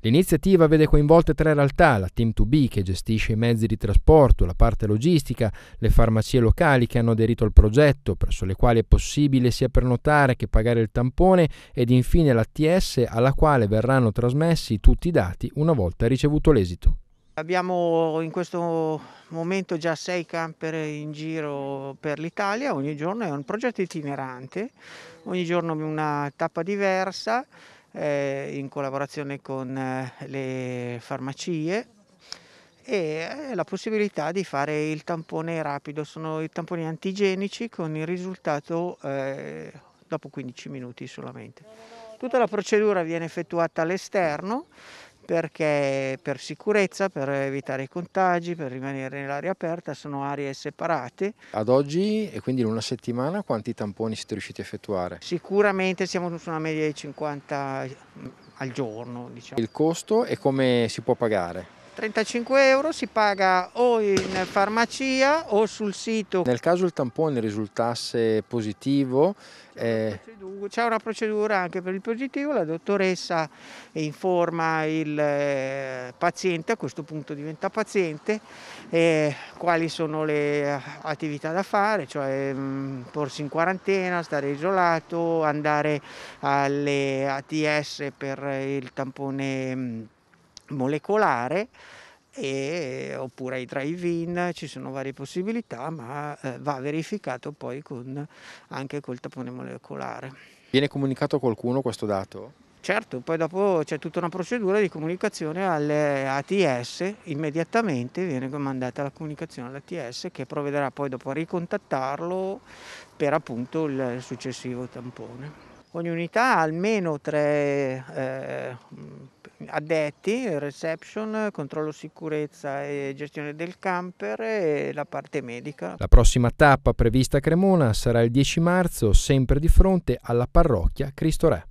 L'iniziativa vede coinvolte tre realtà, la Team 2B che gestisce i mezzi di trasporto, la parte logistica, le farmacie locali che hanno aderito al progetto, presso le quali è possibile sia prenotare che pagare il tampone ed infine l'ATS alla quale verranno trasmessi tutti i dati una volta ricevuto l'esito. Abbiamo in questo momento già sei camper in giro per l'Italia, ogni giorno è un progetto itinerante, ogni giorno una tappa diversa eh, in collaborazione con eh, le farmacie e eh, la possibilità di fare il tampone rapido, sono i tamponi antigenici con il risultato dopo 15 minuti solamente. Tutta la procedura viene effettuata all'esterno perché per sicurezza, per evitare i contagi, per rimanere nell'aria aperta, sono aree separate. Ad oggi, e quindi in una settimana, quanti tamponi siete riusciti a effettuare? Sicuramente siamo su una media di 50 mm, al giorno. Diciamo. Il costo e come si può pagare? 35 euro si paga o in farmacia o sul sito. Nel caso il tampone risultasse positivo... C'è, una, eh, procedura, una, procedura, anche per il positivo, la dottoressa informa il eh, paziente, a questo punto diventa paziente, eh, quali sono le attività da fare, cioè mh, mm, porsi in quarantena, stare isolato, andare alle ATS per il tampone mm, molecolare e, oppure ai drive-in, ci sono varie possibilità, ma eh, va verificato poi con, anche col tampone molecolare. Viene comunicato a qualcuno questo dato? Certo, poi dopo c'è tutta una procedura di comunicazione all'ATS, immediatamente viene mandata la comunicazione all'ATS che provvederà poi dopo a ricontattarlo per appunto il successivo tampone. Ogni unità ha almeno tre eh, addetti, reception, controllo sicurezza e gestione del camper e la parte medica. La prossima tappa prevista a Cremona sarà il 10 marzo, sempre di fronte alla parrocchia Cristo Re.